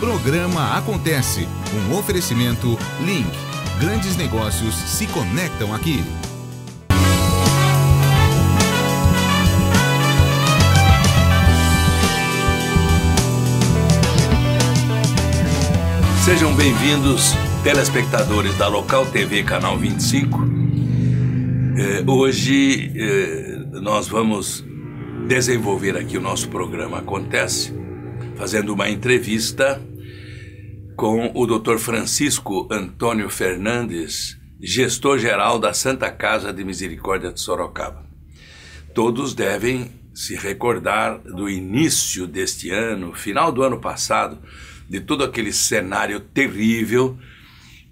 Programa Acontece, um oferecimento Link. Grandes negócios se conectam aqui. Sejam bem-vindos, telespectadores da Local TV Canal 25. É, hoje é, nós vamos desenvolver aqui o nosso programa Acontece, fazendo uma entrevista com o Dr. Francisco Antônio Fernandes, gestor-geral da Santa Casa de Misericórdia de Sorocaba. Todos devem se recordar do início deste ano, final do ano passado, de todo aquele cenário terrível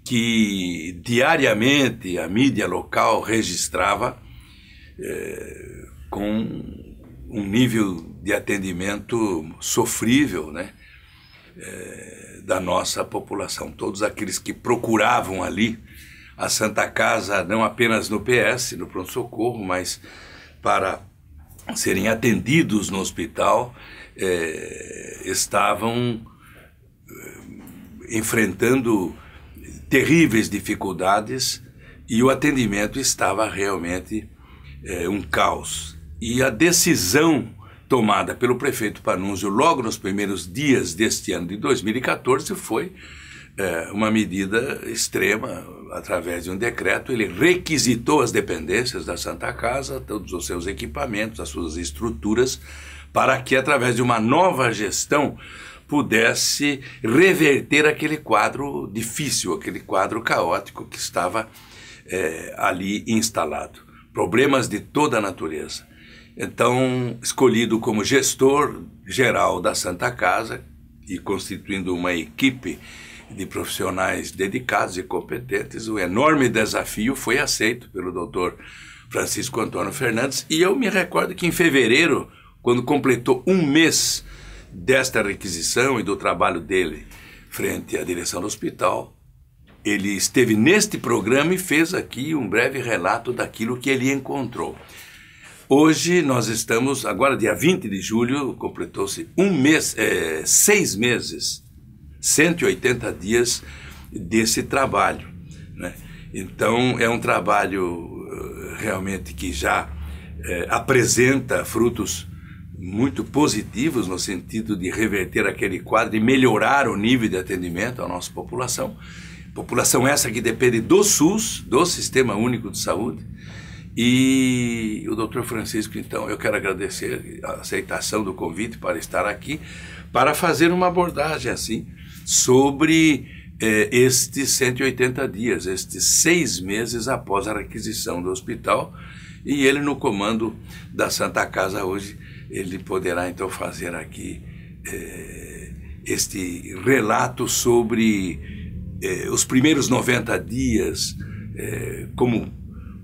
que diariamente a mídia local registrava eh, com um nível de atendimento sofrível, né? Eh, da nossa população. Todos aqueles que procuravam ali a Santa Casa, não apenas no PS, no pronto-socorro, mas para serem atendidos no hospital, eh, estavam eh, enfrentando terríveis dificuldades e o atendimento estava realmente eh, um caos. E a decisão tomada pelo prefeito Panunzio logo nos primeiros dias deste ano de 2014 foi é, uma medida extrema, através de um decreto, ele requisitou as dependências da Santa Casa, todos os seus equipamentos, as suas estruturas, para que, através de uma nova gestão, pudesse reverter aquele quadro difícil, aquele quadro caótico que estava é, ali instalado. Problemas de toda a natureza então, escolhido como gestor geral da Santa Casa e constituindo uma equipe de profissionais dedicados e competentes, o enorme desafio foi aceito pelo doutor Francisco Antônio Fernandes. E eu me recordo que em fevereiro, quando completou um mês desta requisição e do trabalho dele frente à direção do hospital, ele esteve neste programa e fez aqui um breve relato daquilo que ele encontrou. Hoje nós estamos, agora dia 20 de julho, completou-se um mês, é, seis meses, 180 dias desse trabalho. Né? Então é um trabalho eh, realmente que já é, apresenta frutos muito positivos no sentido de reverter aquele quadro e melhorar o nível de atendimento à nossa população. População essa que depende do SUS, do Sistema Único de Saúde e o doutor Francisco, então, eu quero agradecer a aceitação do convite para estar aqui, para fazer uma abordagem assim sobre eh, estes 180 dias, estes seis meses após a aquisição do hospital. E ele, no comando da Santa Casa hoje, ele poderá então fazer aqui eh, este relato sobre eh, os primeiros 90 dias, como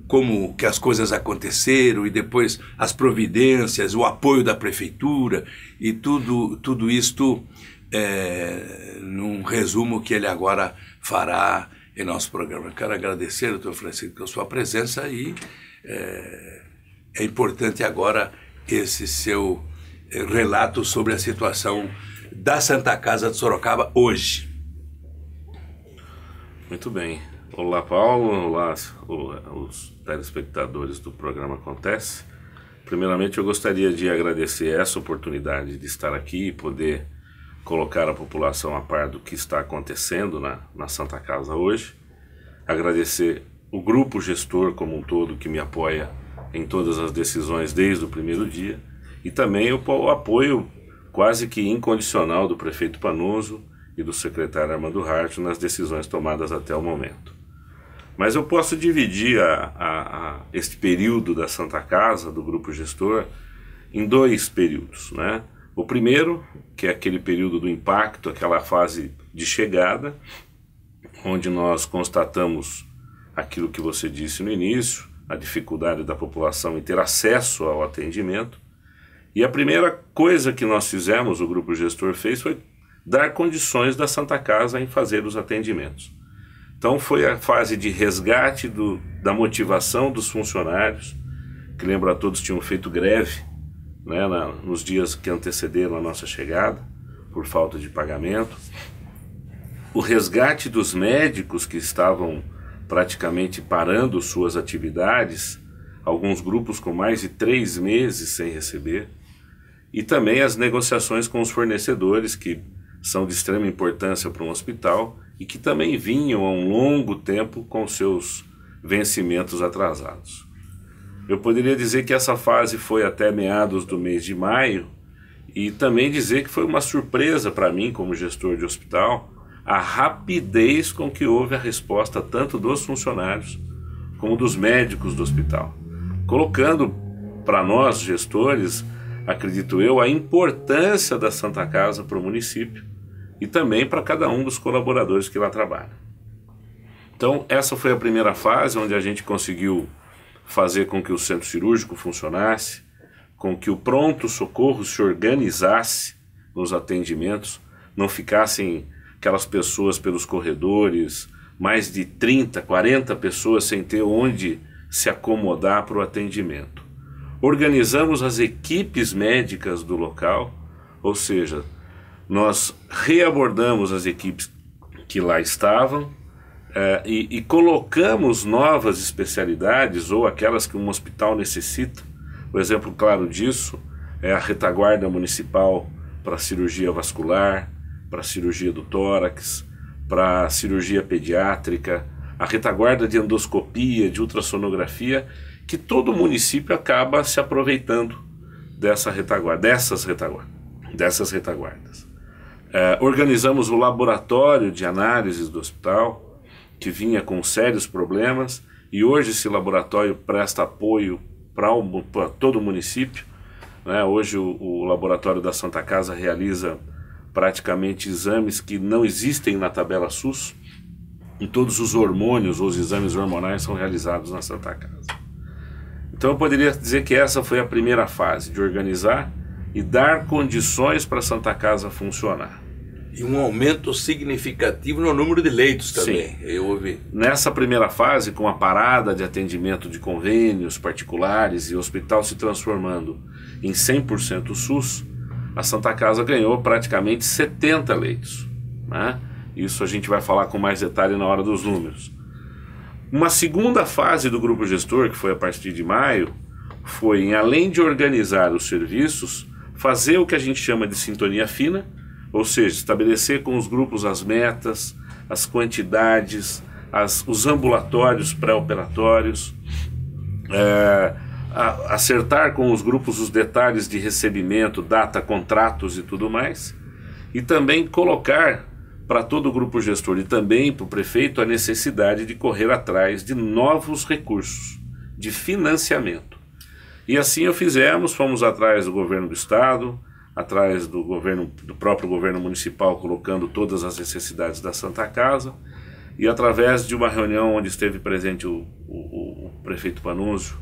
como que as coisas aconteceram e depois as providências, o apoio da prefeitura e tudo, tudo isto é, num resumo que ele agora fará em nosso programa. Quero agradecer, doutor Francisco, a sua presença e é, é importante agora esse seu é, relato sobre a situação da Santa Casa de Sorocaba hoje. Muito bem. Olá, Paulo. Olá, os telespectadores do programa Acontece. Primeiramente, eu gostaria de agradecer essa oportunidade de estar aqui e poder colocar a população a par do que está acontecendo na, na Santa Casa hoje. Agradecer o grupo gestor como um todo que me apoia em todas as decisões desde o primeiro dia e também o, o apoio quase que incondicional do prefeito Panoso e do secretário Armando Hart nas decisões tomadas até o momento. Mas eu posso dividir a, a, a este período da Santa Casa, do grupo gestor, em dois períodos. Né? O primeiro, que é aquele período do impacto, aquela fase de chegada, onde nós constatamos aquilo que você disse no início, a dificuldade da população em ter acesso ao atendimento. E a primeira coisa que nós fizemos, o grupo gestor fez, foi dar condições da Santa Casa em fazer os atendimentos. Então foi a fase de resgate do, da motivação dos funcionários, que lembro a todos tinham feito greve né, na, nos dias que antecederam a nossa chegada, por falta de pagamento. O resgate dos médicos que estavam praticamente parando suas atividades, alguns grupos com mais de três meses sem receber, e também as negociações com os fornecedores, que são de extrema importância para um hospital, e que também vinham há um longo tempo com seus vencimentos atrasados. Eu poderia dizer que essa fase foi até meados do mês de maio e também dizer que foi uma surpresa para mim, como gestor de hospital, a rapidez com que houve a resposta tanto dos funcionários como dos médicos do hospital, colocando para nós gestores, acredito eu, a importância da Santa Casa para o município e também para cada um dos colaboradores que lá trabalham. Então, essa foi a primeira fase onde a gente conseguiu fazer com que o centro cirúrgico funcionasse, com que o pronto-socorro se organizasse nos atendimentos, não ficassem aquelas pessoas pelos corredores, mais de 30, 40 pessoas sem ter onde se acomodar para o atendimento. Organizamos as equipes médicas do local, ou seja, nós reabordamos as equipes que lá estavam Uh, e, e, colocamos novas especialidades ou aquelas que um hospital necessita. O um exemplo claro disso é a retaguarda municipal para cirurgia vascular, para cirurgia do tórax, para cirurgia pediátrica, a retaguarda de endoscopia, de ultrassonografia, que todo município acaba se aproveitando dessa retaguarda, dessas retaguardas, dessas retaguardas. Uh, organizamos o laboratório de análises do hospital, que vinha com sérios problemas, e hoje esse laboratório presta apoio para todo o município. Né? Hoje o, o, laboratório da Santa Casa realiza praticamente exames que não existem na tabela SUS, e todos os hormônios, os exames hormonais são realizados na Santa Casa. Então eu poderia dizer que essa foi a primeira fase de organizar e dar condições para a Santa Casa funcionar. E um aumento significativo no número de leitos também. Sim. Eu ouvi. Nessa primeira fase, com a parada de atendimento de convênios particulares e o hospital se transformando em 100% SUS, a Santa Casa ganhou praticamente 70 leitos. Né? Isso a gente vai falar com mais detalhe na hora dos números. Uma segunda fase do grupo gestor, que foi a partir de maio, foi em além de organizar os serviços, fazer o que a gente chama de sintonia fina, ou seja, estabelecer com os grupos as metas, as quantidades, as, os ambulatórios pré-operatórios, é, acertar com os grupos os detalhes de recebimento, data, contratos e tudo mais, e também colocar para todo o grupo gestor e também para o prefeito a necessidade de correr atrás de novos recursos, de financiamento. E assim o fizemos, fomos atrás do governo do estado, atrás do governo do próprio governo municipal colocando todas as necessidades da Santa Casa e através de uma reunião onde esteve presente o, o, o prefeito Panunzio,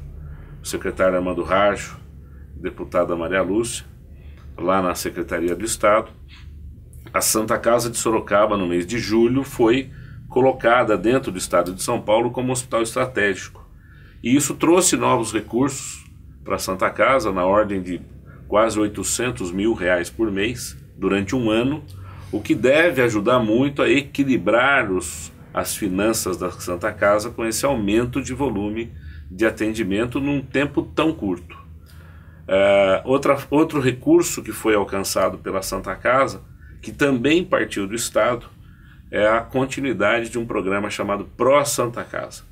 o secretário Armando Rajo, deputada Maria Lúcia, lá na Secretaria do Estado, a Santa Casa de Sorocaba no mês de julho foi colocada dentro do estado de São Paulo como hospital estratégico. E isso trouxe novos recursos para a Santa Casa, na ordem de quase 800 mil reais por mês durante um ano, o que deve ajudar muito a equilibrar os, as finanças da Santa Casa com esse aumento de volume de atendimento num tempo tão curto. Uh, outra, outro recurso que foi alcançado pela Santa Casa, que também partiu do Estado, é a continuidade de um programa chamado Pro Santa Casa,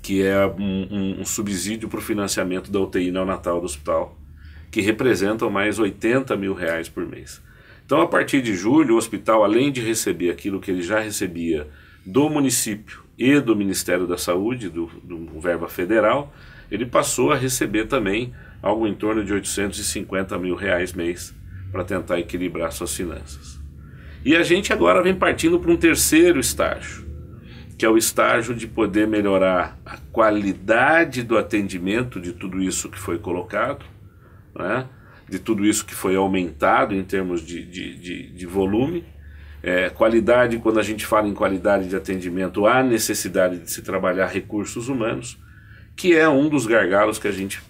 que é um, um, um subsídio para o financiamento da UTI neonatal do hospital que representam mais 80 mil reais por mês. Então, a partir de julho, o hospital, além de receber aquilo que ele já recebia do município e do Ministério da Saúde, do, do verba federal, ele passou a receber também algo em torno de 850 mil reais mês para tentar equilibrar suas finanças. E a gente agora vem partindo para um terceiro estágio, que é o estágio de poder melhorar a qualidade do atendimento de tudo isso que foi colocado, né, de tudo isso que foi aumentado em termos de, de, de, de volume. É, qualidade, quando a gente fala em qualidade de atendimento, há necessidade de se trabalhar recursos humanos, que é um dos gargalos que a gente,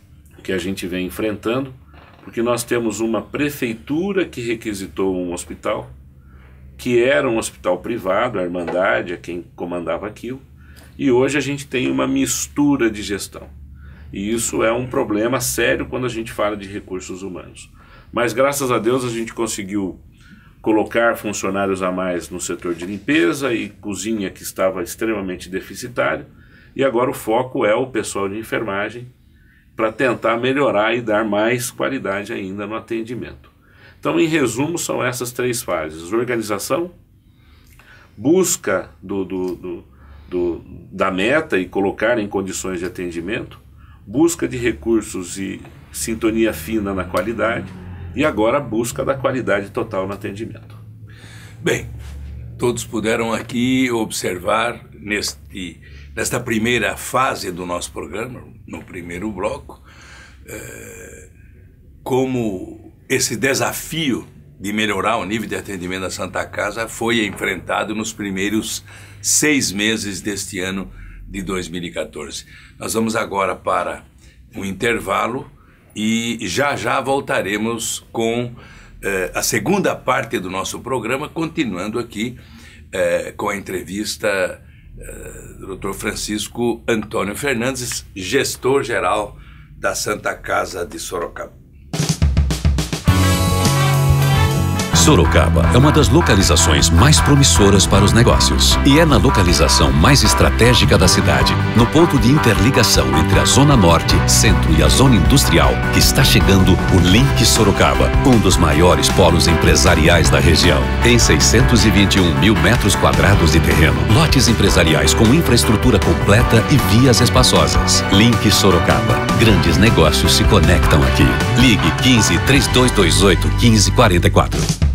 que a gente vem enfrentando, porque nós temos uma prefeitura que requisitou um hospital, que era um hospital privado, a Irmandade é quem comandava aquilo, e hoje a gente tem uma mistura de gestão. E isso é um problema sério quando a gente fala de recursos humanos. Mas graças a Deus a gente conseguiu colocar funcionários a mais no setor de limpeza e cozinha que estava extremamente deficitário. E agora o foco é o pessoal de enfermagem para tentar melhorar e dar mais qualidade ainda no atendimento. Então, em resumo, são essas três fases: organização, busca do, do, do, do da meta e colocar em condições de atendimento, busca de recursos e sintonia fina na qualidade, e agora busca da qualidade total no atendimento. Bem, todos puderam aqui observar neste, nesta primeira fase do nosso programa, no primeiro bloco, eh, como esse desafio de melhorar o nível de atendimento da Santa Casa foi enfrentado nos primeiros seis meses deste ano de 2014. Nós vamos agora para um intervalo e já já voltaremos com eh, a segunda parte do nosso programa, continuando aqui eh, com a entrevista eh, do Dr. Francisco Antônio Fernandes, gestor geral da Santa Casa de Sorocaba. Sorocaba é uma das localizações mais promissoras para os negócios e é na localização mais estratégica da cidade, no ponto de interligação entre a Zona Norte, Centro e a Zona Industrial, que está chegando o Link Sorocaba, um dos maiores polos empresariais da região. Tem 621 mil metros quadrados de terreno, lotes empresariais com infraestrutura completa e vias espaçosas. Link Sorocaba. Grandes negócios se conectam aqui. Ligue 15 3228 1544.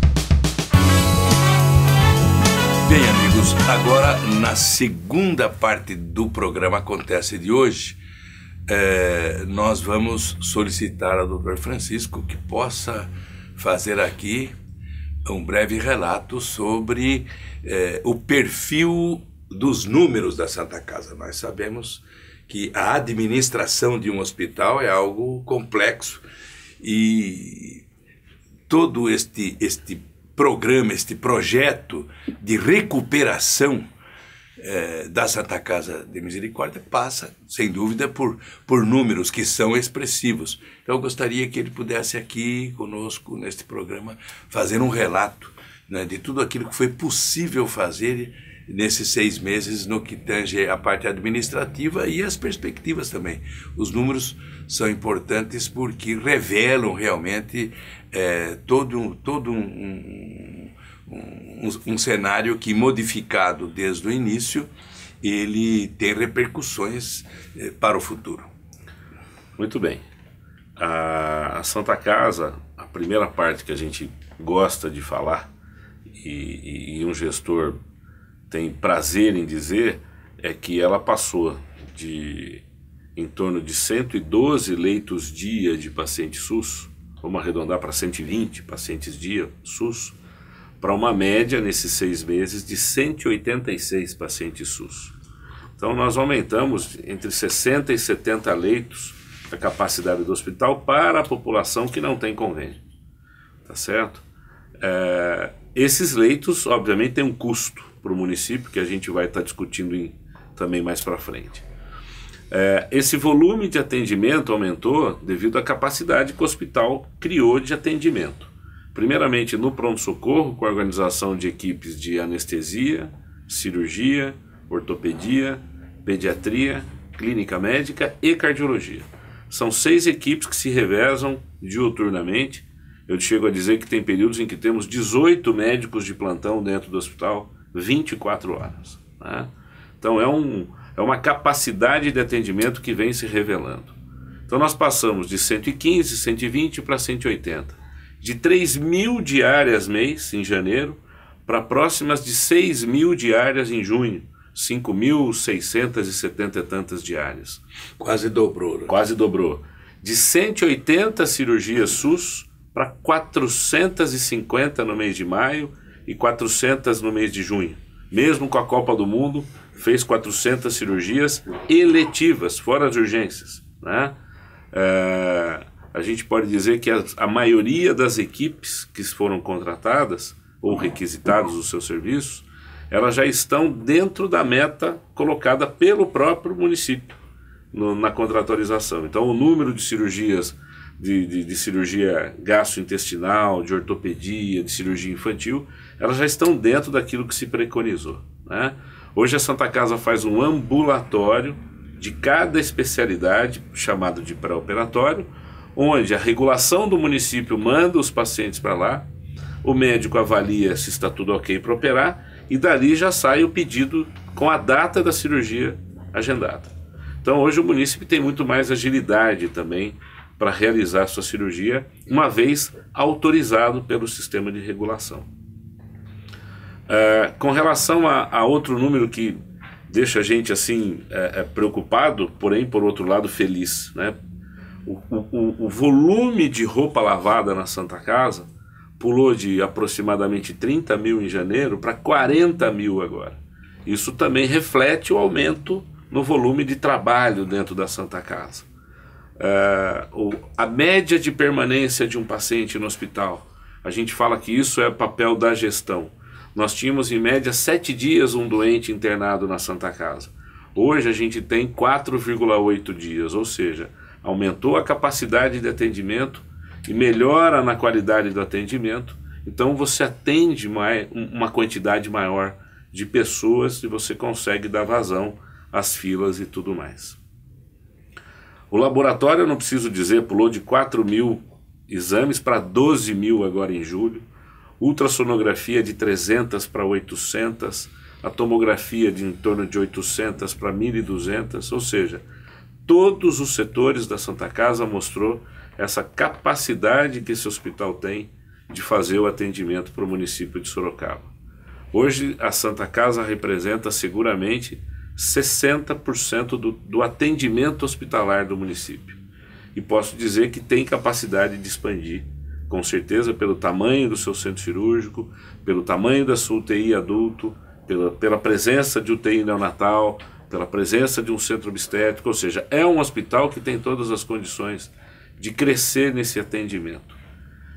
amigos, agora na segunda parte do programa Acontece de hoje, é, nós vamos solicitar ao Dr. Francisco que possa fazer aqui um breve relato sobre é, o perfil dos números da Santa Casa. Nós sabemos que a administração de um hospital é algo complexo e todo este, este programa, este projeto de recuperação é, eh, da Santa Casa de Misericórdia passa, sem dúvida, por, por números que são expressivos. Então, eu gostaria que ele pudesse aqui conosco, neste programa, fazer um relato né, de tudo aquilo que foi possível fazer nesses seis meses no que tange a parte administrativa e as perspectivas também. Os números são importantes porque revelam realmente é, todo, todo um, um, um, um cenário que, modificado desde o início, ele tem repercussões é, para o futuro. Muito bem. A Santa Casa, a primeira parte que a gente gosta de falar, e, e, e um gestor tem prazer em dizer é que ela passou de em torno de 112 leitos dia de paciente SUS, vamos arredondar para 120 pacientes dia SUS, para uma média nesses seis meses de 186 pacientes SUS. Então nós aumentamos entre 60 e 70 leitos a capacidade do hospital para a população que não tem convênio, tá certo? É, esses leitos, obviamente, têm um custo para o município, que a gente vai estar tá discutindo em, também mais para frente. É, esse volume de atendimento aumentou devido à capacidade que o hospital criou de atendimento. Primeiramente no pronto-socorro, com a organização de equipes de anestesia, cirurgia, ortopedia, pediatria, clínica médica e cardiologia. São seis equipes que se revezam diuturnamente. Eu chego a dizer que tem períodos em que temos 18 médicos de plantão dentro do hospital, 24 horas. Né? Então é, um, é uma capacidade de atendimento que vem se revelando. Então nós passamos de 115, 120 para 180. De 3 mil diárias mês em janeiro para próximas de 6 mil diárias em junho. 5.670 e tantas diárias. Quase dobrou. Né? Quase dobrou. De 180 cirurgias SUS para 450 no mês de maio e 400 no mês de junho. Mesmo com a Copa do Mundo, fez 400 cirurgias eletivas, fora as urgências. Né? É, a gente pode dizer que a, a, maioria das equipes que foram contratadas ou requisitados os seus serviços, elas já estão dentro da meta colocada pelo próprio município no, na contratualização. Então, o número de cirurgias de, de, de, cirurgia gastrointestinal, de ortopedia, de cirurgia infantil, elas já estão dentro daquilo que se preconizou. Né? Hoje a Santa Casa faz um ambulatório de cada especialidade, chamado de pré-operatório, onde a regulação do município manda os pacientes para lá, o médico avalia se está tudo ok para operar e dali já sai o pedido com a data da cirurgia agendada. Então hoje o município tem muito mais agilidade também para realizar sua cirurgia, uma vez autorizado pelo sistema de regulação. Uh, com relação a, a, outro número que deixa a gente assim é, é, preocupado, porém por outro lado feliz, né? O, o, o, volume de roupa lavada na Santa Casa pulou de aproximadamente 30 mil em janeiro para 40 mil agora. Isso também reflete o aumento no volume de trabalho dentro da Santa Casa. É, o, a média de permanência de um paciente no hospital, a gente fala que isso é papel da gestão nós tínhamos em média sete dias um doente internado na Santa Casa. Hoje a gente tem 4,8 dias, ou seja, aumentou a capacidade de atendimento e melhora na qualidade do atendimento. Então você atende mais, uma quantidade maior de pessoas e você consegue dar vazão às filas e tudo mais. O laboratório, eu não preciso dizer, pulou de 4 mil exames para 12 mil agora em julho ultrassonografia de 300 para 800, a tomografia de em torno de 800 para 1.200, ou seja, todos os setores da Santa Casa mostrou essa capacidade que esse hospital tem de fazer o atendimento para o município de Sorocaba. Hoje a Santa Casa representa seguramente 60% do, do atendimento hospitalar do município. E posso dizer que tem capacidade de expandir com certeza pelo tamanho do seu centro cirúrgico, pelo tamanho da sua UTI adulto, pela, pela presença de UTI neonatal, pela presença de um centro obstétrico, ou seja, é um hospital que tem todas as condições de crescer nesse atendimento.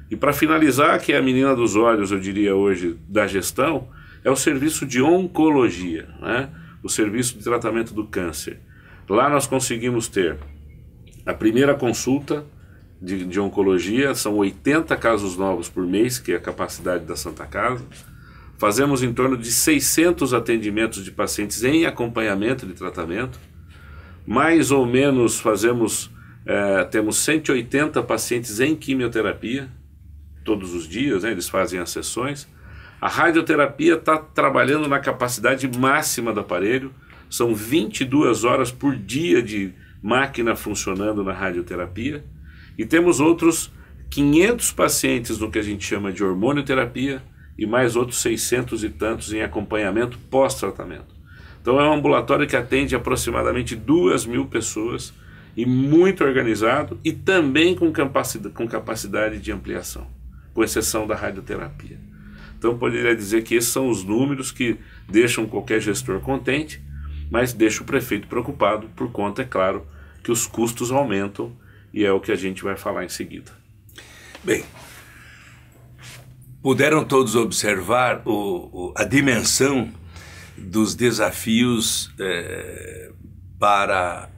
E para finalizar, que é a menina dos olhos, eu diria hoje, da gestão, é o serviço de oncologia, né? o serviço de tratamento do câncer. Lá nós conseguimos ter a primeira consulta de, de oncologia, são 80 casos novos por mês, que é a capacidade da Santa Casa. Fazemos em torno de 600 atendimentos de pacientes em acompanhamento de tratamento. Mais ou menos fazemos, é, temos 180 pacientes em quimioterapia, todos os dias, né, eles fazem as sessões. A radioterapia está trabalhando na capacidade máxima do aparelho, são 22 horas por dia de máquina funcionando na radioterapia. E temos outros 500 pacientes no que a gente chama de hormonioterapia e mais outros 600 e tantos em acompanhamento pós-tratamento. Então é um ambulatório que atende aproximadamente 2 mil pessoas e muito organizado e também com capacidade, com capacidade de ampliação, com exceção da radioterapia. Então poderia dizer que esses são os números que deixam qualquer gestor contente, mas deixa o prefeito preocupado por conta, é claro, que os custos aumentam e é o que a gente vai falar em seguida. Bem, puderam todos observar o, o, a dimensão dos desafios é, para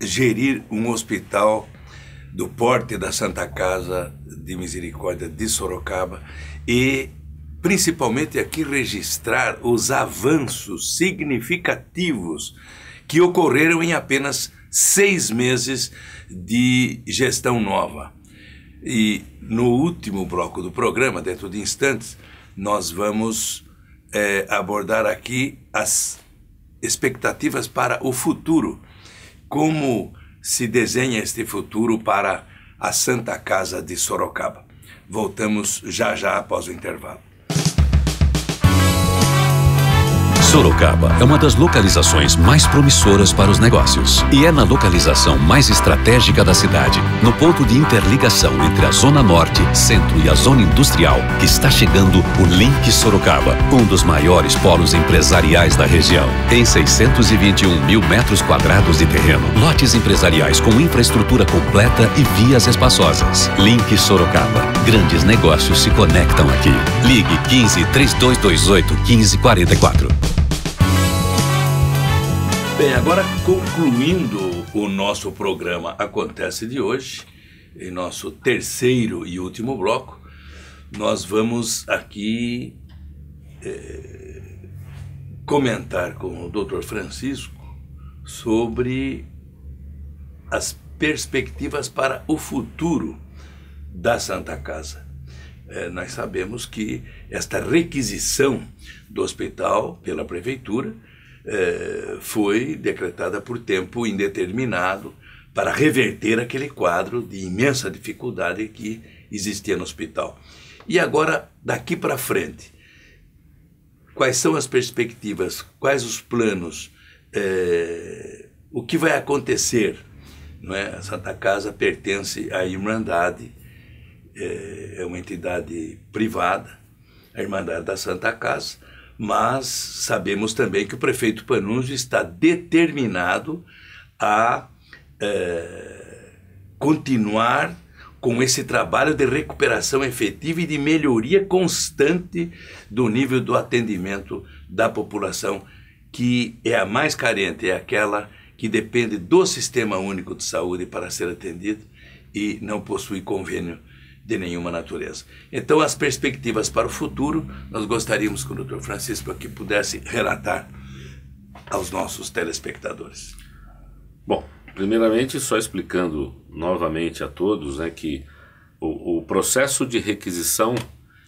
gerir um hospital do porte da Santa Casa de Misericórdia de Sorocaba e principalmente aqui registrar os avanços significativos que ocorreram em apenas seis meses de gestão nova. E no último bloco do programa, dentro de instantes, nós vamos é, abordar aqui as expectativas para o futuro. Como se desenha este futuro para a Santa Casa de Sorocaba? Voltamos já já após o intervalo. Sorocaba é uma das localizações mais promissoras para os negócios e é na localização mais estratégica da cidade, no ponto de interligação entre a Zona Norte, Centro e a Zona Industrial, que está chegando o Link Sorocaba, um dos maiores polos empresariais da região. Em 621 mil metros quadrados de terreno, lotes empresariais com infraestrutura completa e vias espaçosas. Link Sorocaba. Grandes negócios se conectam aqui. Ligue 15 3228 1544. Bem, agora concluindo o nosso programa Acontece de hoje, em nosso terceiro e último bloco, nós vamos aqui é, comentar com o Dr. Francisco sobre as perspectivas para o futuro da Santa Casa. É, nós sabemos que esta requisição do hospital pela prefeitura eh, foi decretada por tempo indeterminado para reverter aquele quadro de imensa dificuldade que existia no hospital. E agora, daqui para frente, quais são as perspectivas, quais os planos, eh, o que vai acontecer? Não é? A Santa Casa pertence à Irmandade, eh, é uma entidade privada, a Irmandade da Santa Casa, mas sabemos também que o prefeito Panunzio está determinado a é, continuar com esse trabalho de recuperação efetiva e de melhoria constante do nível do atendimento da população, que é a mais carente, é aquela que depende do Sistema Único de Saúde para ser atendida e não possui convênio de nenhuma natureza. Então, as perspectivas para o futuro, nós gostaríamos que o Dr. Francisco aqui pudesse relatar aos nossos telespectadores. Bom, primeiramente, só explicando novamente a todos né, que o, o processo de requisição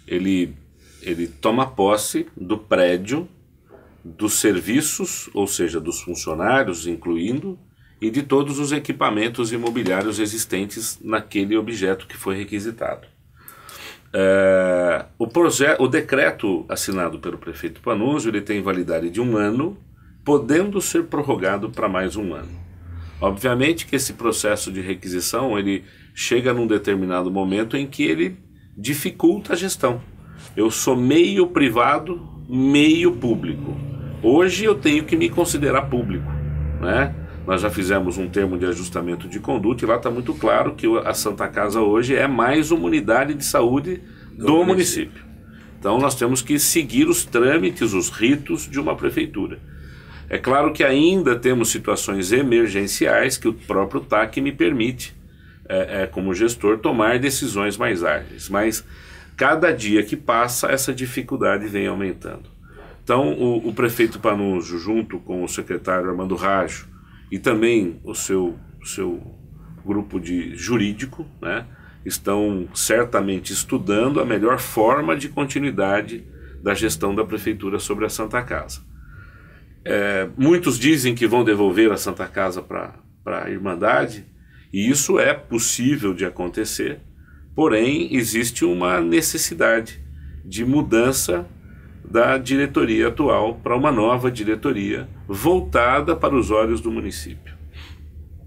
ele, ele toma posse do prédio, dos serviços, ou seja, dos funcionários, incluindo e de todos os equipamentos imobiliários existentes naquele objeto que foi requisitado. É, o, projeto, o decreto assinado pelo prefeito Panuso ele tem validade de um ano, podendo ser prorrogado para mais um ano. Obviamente que esse processo de requisição ele chega num determinado momento em que ele dificulta a gestão. Eu sou meio privado, meio público. Hoje eu tenho que me considerar público, né? Nós já fizemos um termo de ajustamento de conduta e lá está muito claro que a Santa Casa hoje é mais uma unidade de saúde do, do município. município. Então nós temos que seguir os trâmites, os ritos de uma prefeitura. É claro que ainda temos situações emergenciais que o próprio TAC me permite, é, é, como gestor, tomar decisões mais ágeis. Mas cada dia que passa, essa dificuldade vem aumentando. Então, o, o prefeito Panunzio, junto com o secretário Armando Rajo, e também o seu, seu grupo de jurídico, né, estão certamente estudando a melhor forma de continuidade da gestão da prefeitura sobre a Santa Casa. É, muitos dizem que vão devolver a Santa Casa para a Irmandade, e isso é possível de acontecer, porém existe uma necessidade de mudança da diretoria atual para uma nova diretoria voltada para os olhos do município.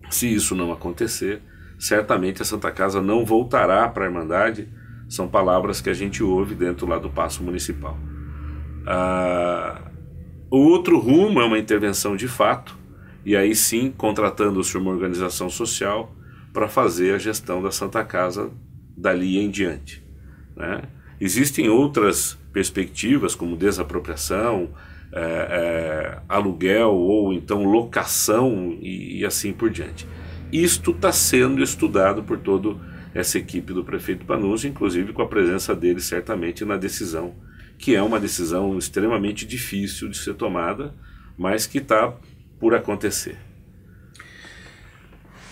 Se isso não acontecer, certamente a Santa Casa não voltará para a Irmandade, são palavras que a gente ouve dentro lá do Paço Municipal. Ah, o outro rumo é uma intervenção de fato, e aí sim contratando-se uma organização social para fazer a gestão da Santa Casa dali em diante. Né? Existem outras perspectivas, como desapropriação, é, é, aluguel ou então locação e, e assim por diante. Isto está sendo estudado por toda essa equipe do prefeito Panunzio, inclusive com a presença dele certamente na decisão, que é uma decisão extremamente difícil de ser tomada, mas que está por acontecer.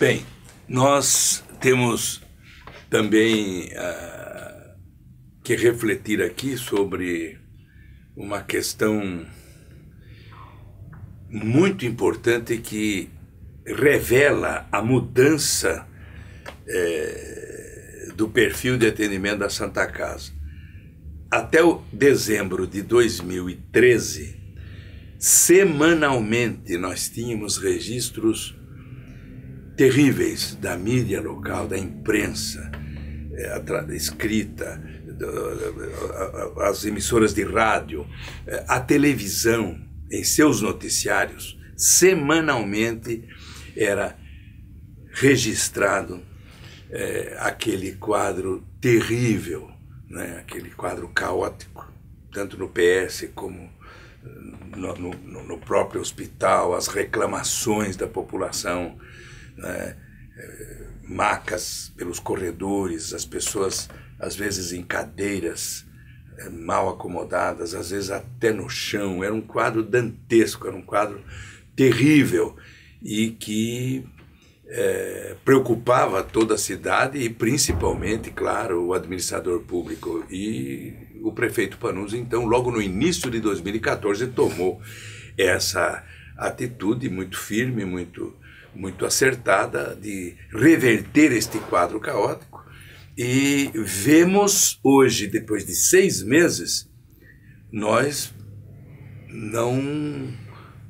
Bem, nós temos também. Uh que refletir aqui sobre uma questão muito importante que revela a mudança é, do perfil de atendimento da Santa Casa. Até o dezembro de 2013, semanalmente nós tínhamos registros terríveis da mídia local, da imprensa é, escrita, eh, as emissoras de rádio, eh, a televisão, em seus noticiários, semanalmente era registrado é, aquele quadro terrível, né? aquele quadro caótico, tanto no PS como no, no, no próprio hospital, as reclamações da população, né? macas pelos corredores, as pessoas às vezes em cadeiras eh, mal acomodadas, às vezes até no chão. Era um quadro dantesco, era um quadro terrível e que é, preocupava toda a cidade e principalmente, claro, o administrador público. E o prefeito Panunzi, então, logo no início de 2014, tomou essa atitude muito firme, muito, muito acertada de reverter este quadro caótico e vemos hoje, depois de seis meses, nós não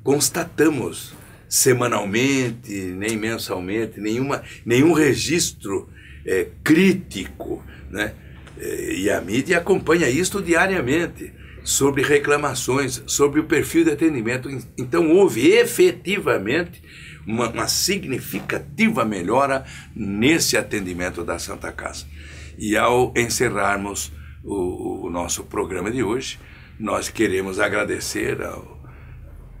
constatamos semanalmente, nem mensalmente, nenhuma, nenhum registro é, crítico. Né? É, e a mídia acompanha isso diariamente, sobre reclamações, sobre o perfil de atendimento. Então, houve efetivamente uma, uma significativa melhora nesse atendimento da Santa Casa. E ao encerrarmos o, o nosso programa de hoje, nós queremos agradecer ao,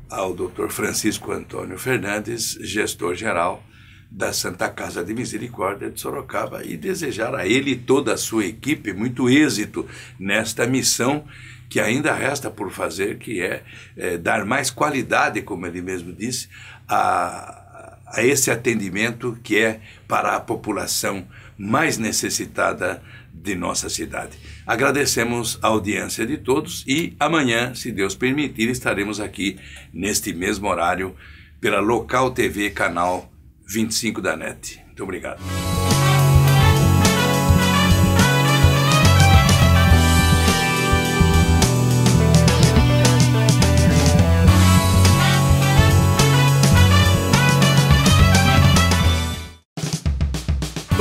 ao Dr. Francisco Antônio Fernandes, gestor geral da Santa Casa de Misericórdia de Sorocaba e desejar a ele e toda a sua equipe muito êxito nesta missão que ainda resta por fazer, que é, é dar mais qualidade, como ele mesmo disse, a, a esse atendimento que é para a população mais necessitada de nossa cidade. Agradecemos a audiência de todos e amanhã, se Deus permitir, estaremos aqui neste mesmo horário pela Local TV, canal 25 da NET. Muito obrigado.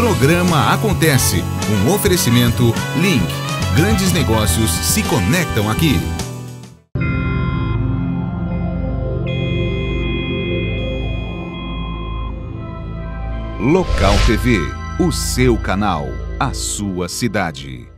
Programa Acontece, um oferecimento Link. Grandes negócios se conectam aqui. Local TV, o seu canal, a sua cidade.